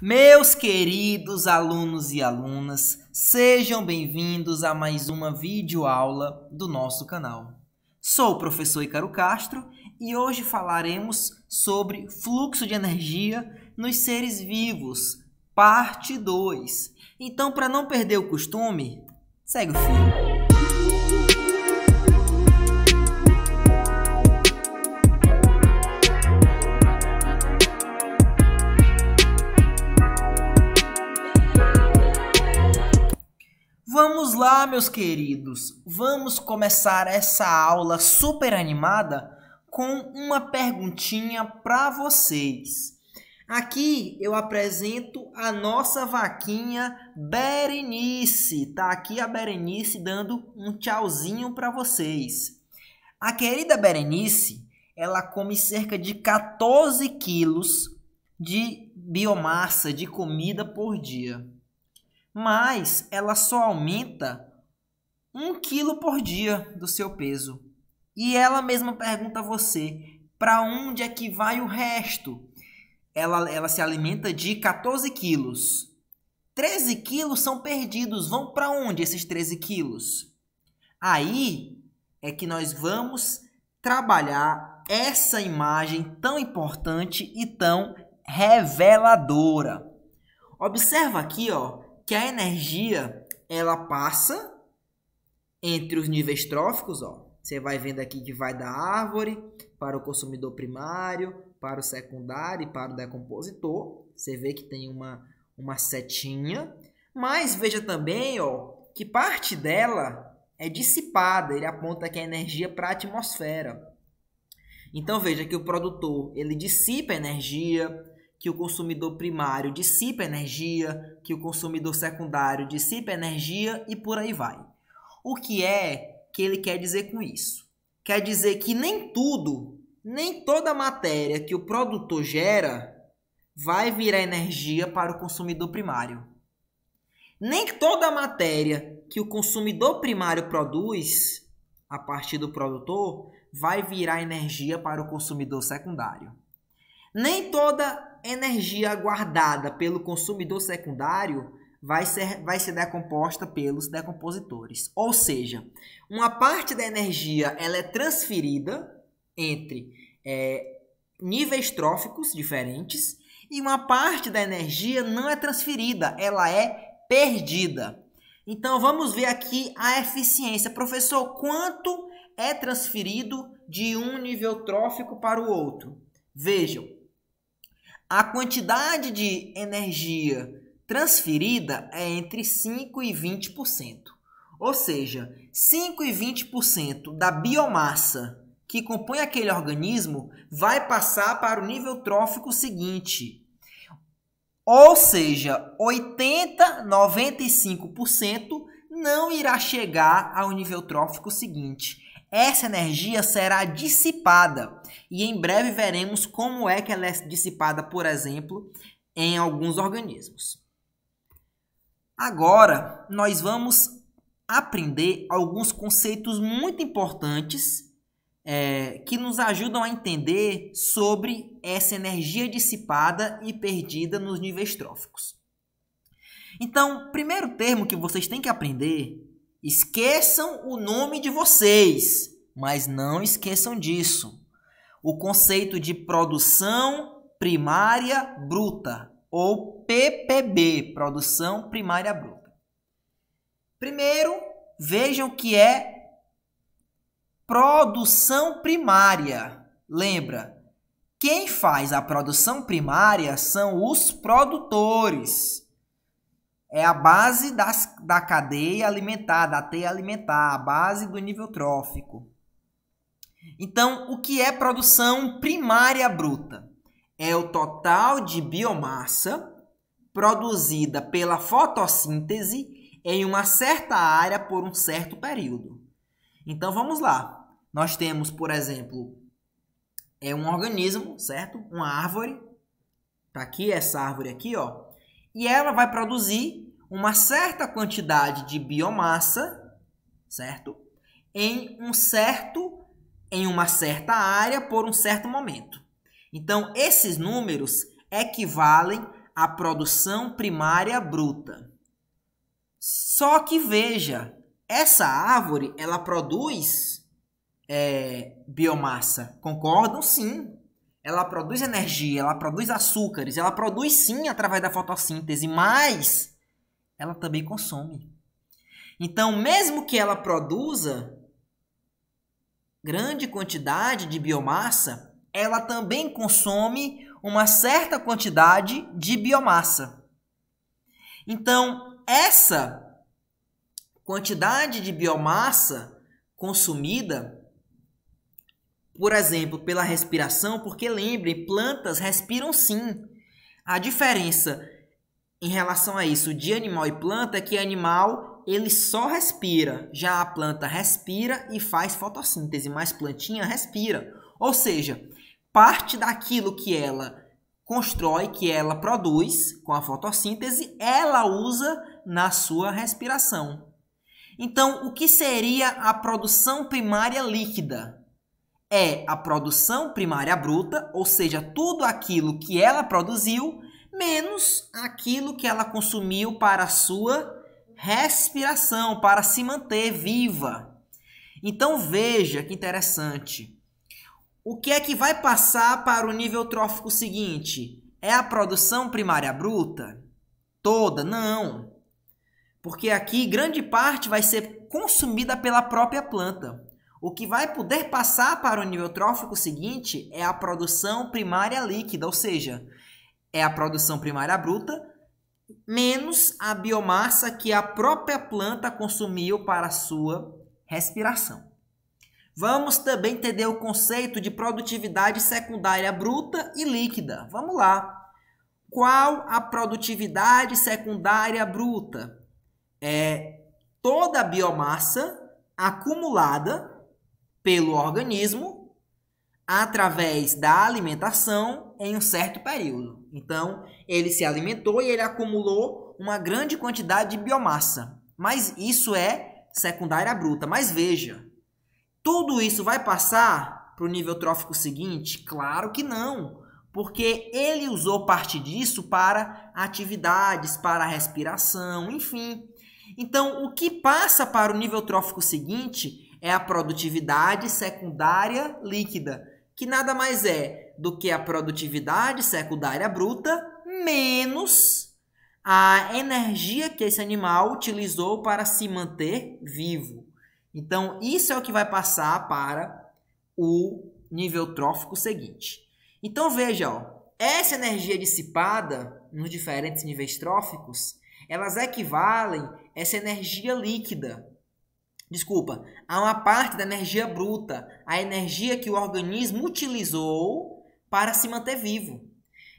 Meus queridos alunos e alunas, sejam bem-vindos a mais uma videoaula do nosso canal. Sou o professor Icaro Castro e hoje falaremos sobre fluxo de energia nos seres vivos, parte 2. Então, para não perder o costume, segue o filme. Vamos lá, meus queridos. Vamos começar essa aula super animada com uma perguntinha para vocês. Aqui eu apresento a nossa vaquinha Berenice. Tá aqui a Berenice dando um tchauzinho para vocês. A querida Berenice, ela come cerca de 14 quilos de biomassa de comida por dia mas ela só aumenta um quilo por dia do seu peso. E ela mesma pergunta a você: para onde é que vai o resto? Ela, ela se alimenta de 14 quilos. 13 quilos são perdidos. Vão para onde esses 13 quilos? Aí é que nós vamos trabalhar essa imagem tão importante e tão reveladora. Observa aqui, ó, que a energia ela passa entre os níveis tróficos, ó. Você vai vendo aqui que vai da árvore para o consumidor primário, para o secundário e para o decompositor. Você vê que tem uma, uma setinha. Mas veja também ó, que parte dela é dissipada. Ele aponta que a é energia para a atmosfera. Então veja que o produtor ele dissipa energia, que o consumidor primário dissipa energia, que o consumidor secundário dissipa energia e por aí vai. O que é que ele quer dizer com isso? Quer dizer que nem tudo, nem toda matéria que o produtor gera vai virar energia para o consumidor primário. Nem toda matéria que o consumidor primário produz a partir do produtor vai virar energia para o consumidor secundário. Nem toda energia guardada pelo consumidor secundário vai ser, vai ser decomposta pelos decompositores. Ou seja, uma parte da energia ela é transferida entre é, níveis tróficos diferentes e uma parte da energia não é transferida, ela é perdida. Então vamos ver aqui a eficiência. Professor, quanto é transferido de um nível trófico para o outro? Vejam, a quantidade de energia transferida é entre 5 e 20%. Ou seja, 5 e 20% da biomassa que compõe aquele organismo vai passar para o nível trófico seguinte. Ou seja, 80, 95% não irá chegar ao nível trófico seguinte. Essa energia será dissipada e em breve veremos como é que ela é dissipada, por exemplo, em alguns organismos. Agora, nós vamos aprender alguns conceitos muito importantes é, que nos ajudam a entender sobre essa energia dissipada e perdida nos níveis tróficos. Então, primeiro termo que vocês têm que aprender, esqueçam o nome de vocês, mas não esqueçam disso o conceito de produção primária bruta, ou PPB, produção primária bruta. Primeiro, vejam que é produção primária. Lembra, quem faz a produção primária são os produtores. É a base das, da cadeia alimentar, da teia alimentar, a base do nível trófico. Então, o que é produção primária bruta? É o total de biomassa produzida pela fotossíntese em uma certa área por um certo período. Então vamos lá. Nós temos, por exemplo, é um organismo, certo? Uma árvore. Tá aqui essa árvore aqui, ó. E ela vai produzir uma certa quantidade de biomassa, certo? Em um certo em uma certa área por um certo momento. Então, esses números equivalem à produção primária bruta. Só que veja, essa árvore ela produz é, biomassa, concordam? Sim. Ela produz energia, ela produz açúcares, ela produz sim através da fotossíntese, mas ela também consome. Então, mesmo que ela produza grande quantidade de biomassa, ela também consome uma certa quantidade de biomassa. Então, essa quantidade de biomassa consumida, por exemplo, pela respiração, porque lembrem, plantas respiram sim. A diferença em relação a isso de animal e planta é que animal ele só respira, já a planta respira e faz fotossíntese, mas plantinha respira. Ou seja, parte daquilo que ela constrói, que ela produz com a fotossíntese, ela usa na sua respiração. Então, o que seria a produção primária líquida? É a produção primária bruta, ou seja, tudo aquilo que ela produziu, menos aquilo que ela consumiu para a sua respiração para se manter viva. Então veja que interessante. O que é que vai passar para o nível trófico seguinte? É a produção primária bruta? Toda? Não. Porque aqui grande parte vai ser consumida pela própria planta. O que vai poder passar para o nível trófico seguinte é a produção primária líquida, ou seja, é a produção primária bruta menos a biomassa que a própria planta consumiu para sua respiração. Vamos também entender o conceito de produtividade secundária bruta e líquida. Vamos lá. Qual a produtividade secundária bruta? É toda a biomassa acumulada pelo organismo através da alimentação em um certo período. Então, ele se alimentou e ele acumulou uma grande quantidade de biomassa. Mas isso é secundária bruta. Mas veja, tudo isso vai passar para o nível trófico seguinte? Claro que não, porque ele usou parte disso para atividades, para respiração, enfim. Então, o que passa para o nível trófico seguinte é a produtividade secundária líquida, que nada mais é do que a produtividade secundária bruta menos a energia que esse animal utilizou para se manter vivo. Então, isso é o que vai passar para o nível trófico seguinte. Então, veja, ó, essa energia dissipada nos diferentes níveis tróficos, elas equivalem essa energia líquida. Desculpa, a uma parte da energia bruta, a energia que o organismo utilizou para se manter vivo.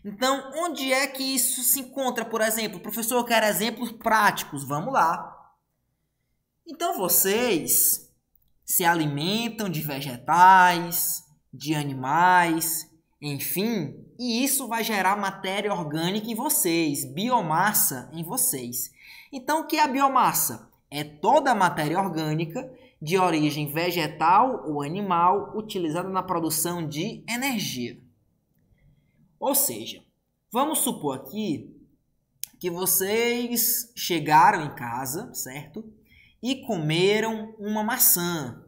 Então, onde é que isso se encontra, por exemplo? Professor, eu quero exemplos práticos. Vamos lá. Então, vocês se alimentam de vegetais, de animais, enfim, e isso vai gerar matéria orgânica em vocês, biomassa em vocês. Então, o que é a biomassa? É toda a matéria orgânica de origem vegetal ou animal utilizada na produção de energia. Ou seja, vamos supor aqui que vocês chegaram em casa, certo? E comeram uma maçã,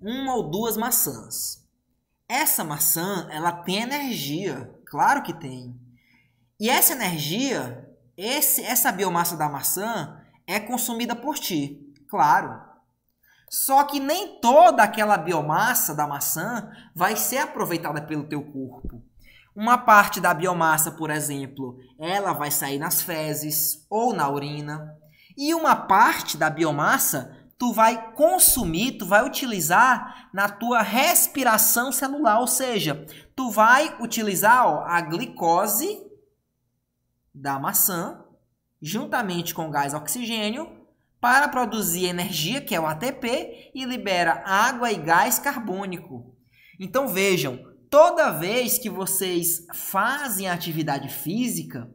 uma ou duas maçãs. Essa maçã, ela tem energia, claro que tem. E essa energia, esse, essa biomassa da maçã é consumida por ti, claro. Só que nem toda aquela biomassa da maçã vai ser aproveitada pelo teu corpo. Uma parte da biomassa, por exemplo, ela vai sair nas fezes ou na urina. E uma parte da biomassa tu vai consumir, tu vai utilizar na tua respiração celular, ou seja, tu vai utilizar ó, a glicose da maçã juntamente com gás oxigênio para produzir energia, que é o ATP, e libera água e gás carbônico. Então vejam, toda vez que vocês fazem atividade física,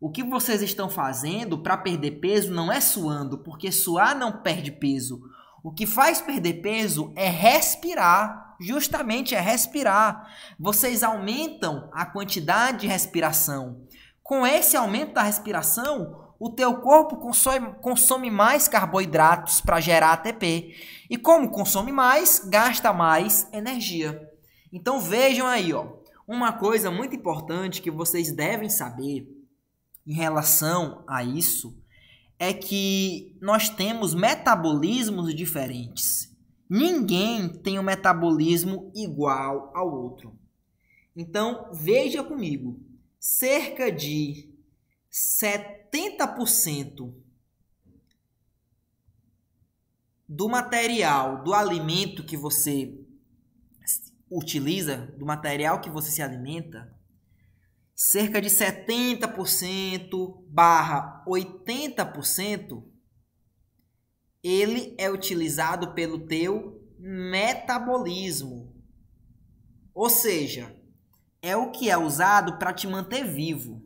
o que vocês estão fazendo para perder peso não é suando, porque suar não perde peso. O que faz perder peso é respirar. Justamente é respirar. Vocês aumentam a quantidade de respiração. Com esse aumento da respiração, o teu corpo consome, consome mais carboidratos para gerar ATP. E como consome mais, gasta mais energia. Então vejam aí, ó, uma coisa muito importante que vocês devem saber em relação a isso é que nós temos metabolismos diferentes. Ninguém tem um metabolismo igual ao outro. Então, veja comigo, cerca de 70% do material, do alimento que você utiliza, do material que você se alimenta, cerca de 70% barra 80%, ele é utilizado pelo teu metabolismo. Ou seja, é o que é usado para te manter vivo.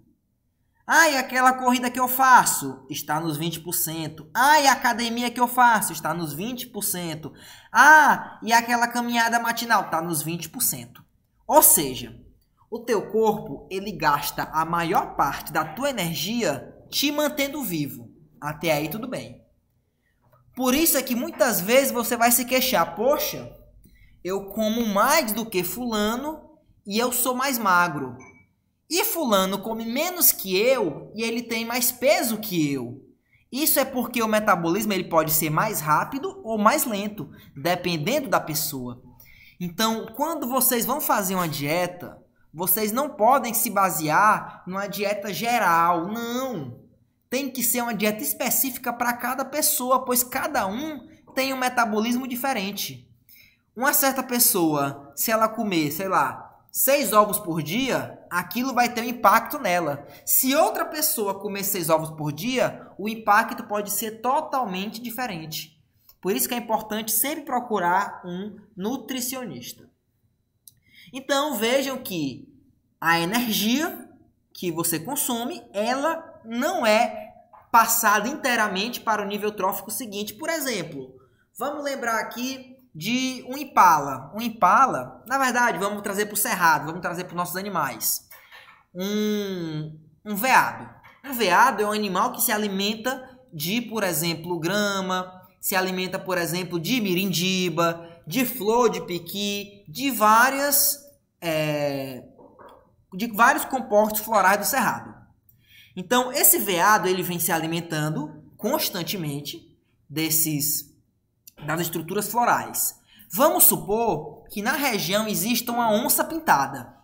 Ai, aquela corrida que eu faço está nos 20%. Ai, a academia que eu faço está nos 20%. Ah, e aquela caminhada matinal está nos 20%. Ou seja, o teu corpo, ele gasta a maior parte da tua energia te mantendo vivo. Até aí tudo bem. Por isso é que muitas vezes você vai se queixar, poxa, eu como mais do que fulano e eu sou mais magro. E Fulano come menos que eu e ele tem mais peso que eu. Isso é porque o metabolismo ele pode ser mais rápido ou mais lento, dependendo da pessoa. Então, quando vocês vão fazer uma dieta, vocês não podem se basear numa dieta geral, não. Tem que ser uma dieta específica para cada pessoa, pois cada um tem um metabolismo diferente. Uma certa pessoa, se ela comer, sei lá, seis ovos por dia, aquilo vai ter um impacto nela. Se outra pessoa comer seis ovos por dia, o impacto pode ser totalmente diferente. Por isso que é importante sempre procurar um nutricionista. Então vejam que a energia que você consome, ela não é passada inteiramente para o nível trófico seguinte. Por exemplo, vamos lembrar aqui de um impala. Um impala, na verdade, vamos trazer para o cerrado, vamos trazer para os nossos animais. Um, um veado. Um veado é um animal que se alimenta de, por exemplo, grama, se alimenta, por exemplo, de mirindiba, de flor de piqui, de várias é, de vários compostos florais do cerrado. Então, esse veado ele vem se alimentando constantemente desses das estruturas florais. Vamos supor que na região exista uma onça pintada.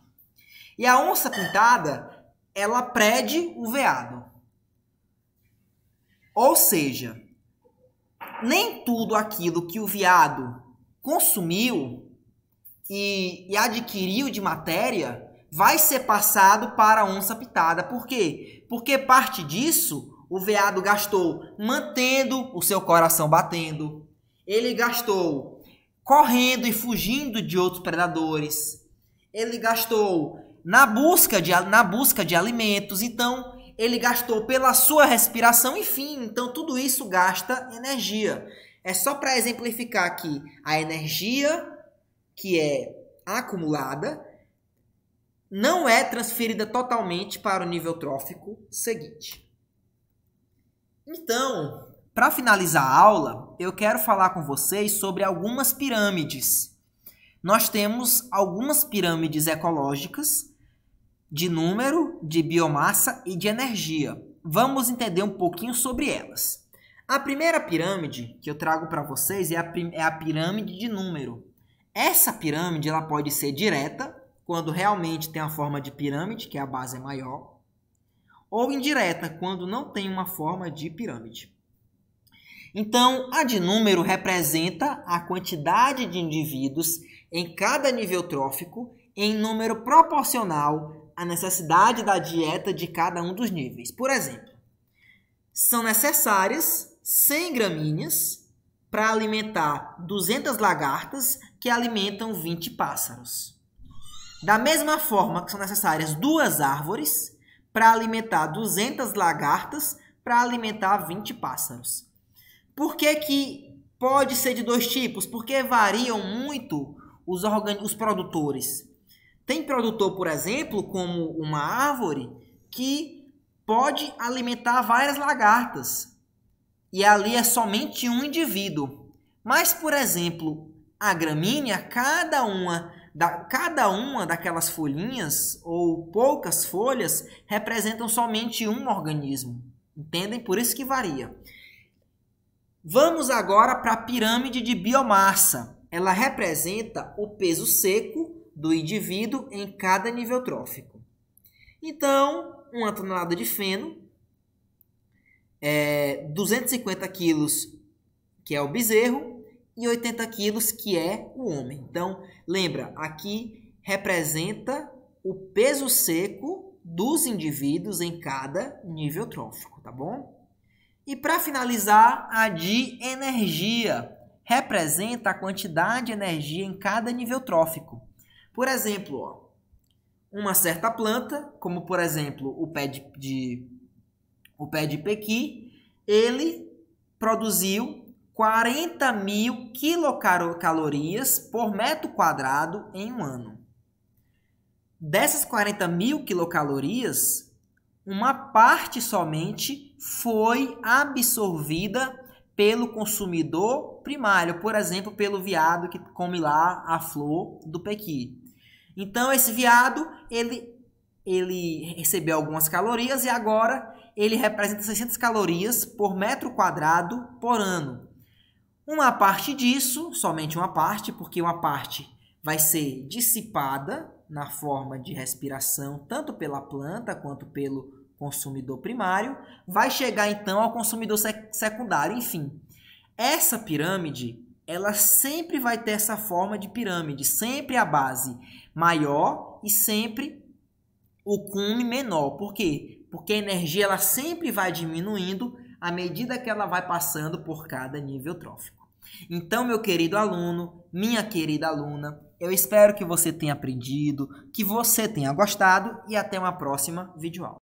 E a onça pintada, ela prede o veado. Ou seja, nem tudo aquilo que o veado consumiu e, e adquiriu de matéria vai ser passado para a onça pintada. Por quê? Porque parte disso o veado gastou mantendo o seu coração batendo, ele gastou correndo e fugindo de outros predadores. Ele gastou na busca de, na busca de alimentos. Então, ele gastou pela sua respiração, enfim. Então, tudo isso gasta energia. É só para exemplificar aqui a energia que é acumulada não é transferida totalmente para o nível trófico seguinte. Então, para finalizar a aula, eu quero falar com vocês sobre algumas pirâmides. Nós temos algumas pirâmides ecológicas de número, de biomassa e de energia. Vamos entender um pouquinho sobre elas. A primeira pirâmide que eu trago para vocês é a, é a pirâmide de número. Essa pirâmide ela pode ser direta, quando realmente tem a forma de pirâmide, que é a base é maior, ou indireta, quando não tem uma forma de pirâmide. Então, a de número representa a quantidade de indivíduos em cada nível trófico em número proporcional à necessidade da dieta de cada um dos níveis. Por exemplo, são necessárias 100 gramíneas para alimentar 200 lagartas que alimentam 20 pássaros. Da mesma forma que são necessárias duas árvores para alimentar 200 lagartas para alimentar 20 pássaros. Por que, que pode ser de dois tipos? Porque variam muito os, os produtores. Tem produtor, por exemplo, como uma árvore, que pode alimentar várias lagartas. E ali é somente um indivíduo. Mas, por exemplo, a gramínea, cada uma, da, cada uma daquelas folhinhas ou poucas folhas representam somente um organismo. Entendem? Por isso que varia. Vamos agora para a pirâmide de biomassa. Ela representa o peso seco do indivíduo em cada nível trófico. Então, uma tonelada de feno, é, 250 quilos, que é o bezerro, e 80 quilos, que é o homem. Então, lembra, aqui representa o peso seco dos indivíduos em cada nível trófico, tá bom? E para finalizar, a de energia representa a quantidade de energia em cada nível trófico. Por exemplo, ó, uma certa planta, como por exemplo o pé de, de o pé de pequi, ele produziu 40 mil quilocalorias por metro quadrado em um ano. Dessas 40 mil quilocalorias, uma parte somente foi absorvida pelo consumidor primário, por exemplo, pelo veado que come lá a flor do pequi. Então esse veado, ele ele recebeu algumas calorias e agora ele representa 600 calorias por metro quadrado por ano. Uma parte disso, somente uma parte, porque uma parte vai ser dissipada na forma de respiração, tanto pela planta quanto pelo consumidor primário, vai chegar então ao consumidor secundário. Enfim, essa pirâmide ela sempre vai ter essa forma de pirâmide, sempre a base maior e sempre o cume menor. Por quê? Porque a energia ela sempre vai diminuindo à medida que ela vai passando por cada nível trófico. Então, meu querido aluno, minha querida aluna, eu espero que você tenha aprendido, que você tenha gostado e até uma próxima videoaula.